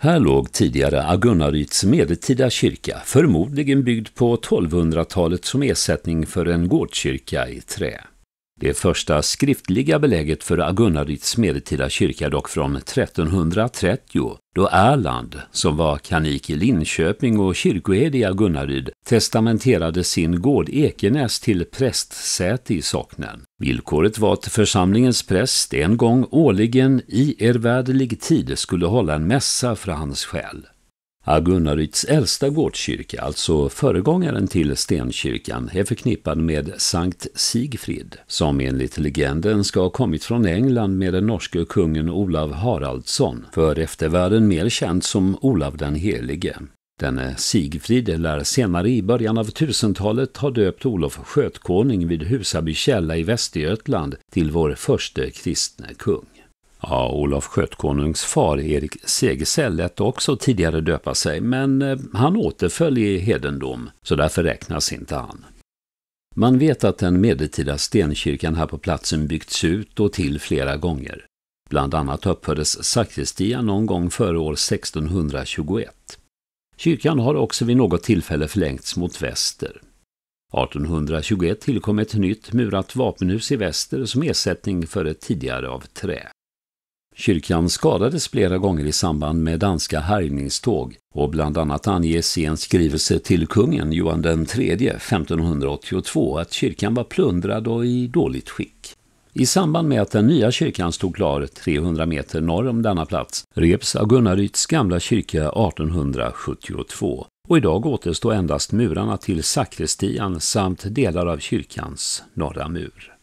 Här låg tidigare Agunnaryds medeltida kyrka, förmodligen byggd på 1200-talet som ersättning för en gårdkyrka i trä. Det första skriftliga belägget för Agunnarits medeltida kyrka är dock från 1330, då Erland, som var kanik i Linköping och kyrkoherde i Agunnaryd, testamenterade sin gård Ekenäs till prästsäte i socknen. Villkoret var att församlingens präst en gång årligen i ervärdelig tid skulle hålla en mässa för hans själ. Agunnaryds äldsta gårdskyrka, alltså föregångaren till stenkyrkan, är förknippad med Sankt Sigfrid, som enligt legenden ska ha kommit från England med den norske kungen Olav Haraldsson, för eftervärlden mer känd som Olav den helige. Denne Sigfrid lär senare i början av 1000-talet ha döpt Olof Skötkonung vid Husaby källa i Västergötland till vår första kristne kung. Ja, Olof Skötkonungs far Erik Segersäll lät också tidigare döpa sig, men eh, han återföll i hedendom, så därför räknas inte han. Man vet att den medeltida stenkyrkan här på platsen byggts ut och till flera gånger. Bland annat uppfördes sakristian någon gång före år 1621. Kyrkan har också vid något tillfälle förlängts mot väster. 1821 tillkom ett nytt murat vapenhus i väster som ersättning för ett tidigare av trä. Kyrkan skadades flera gånger i samband med danska härjningståg och bland annat anges i en skrivelse till kungen Johan III 1582 att kyrkan var plundrad och i dåligt skick. I samband med att den nya kyrkan stod klar 300 meter norr om denna plats reps Agunnaryds gamla kyrka 1872 och idag återstår endast murarna till sakristian samt delar av kyrkans norra mur.